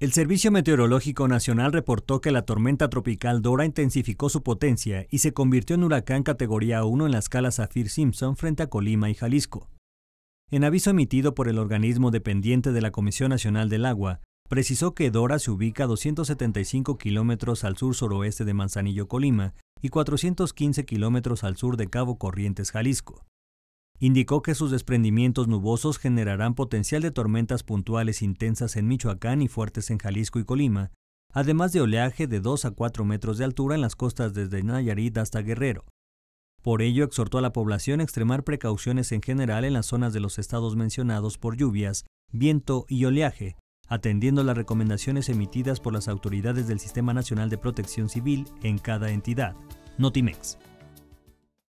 El Servicio Meteorológico Nacional reportó que la tormenta tropical Dora intensificó su potencia y se convirtió en huracán categoría 1 en la escala Zafir-Simpson frente a Colima y Jalisco. En aviso emitido por el organismo dependiente de la Comisión Nacional del Agua, precisó que Dora se ubica a 275 kilómetros al sur-suroeste de Manzanillo, Colima, y 415 kilómetros al sur de Cabo Corrientes, Jalisco. Indicó que sus desprendimientos nubosos generarán potencial de tormentas puntuales intensas en Michoacán y fuertes en Jalisco y Colima, además de oleaje de 2 a 4 metros de altura en las costas desde Nayarit hasta Guerrero. Por ello, exhortó a la población a extremar precauciones en general en las zonas de los estados mencionados por lluvias, viento y oleaje, atendiendo las recomendaciones emitidas por las autoridades del Sistema Nacional de Protección Civil en cada entidad. Notimex.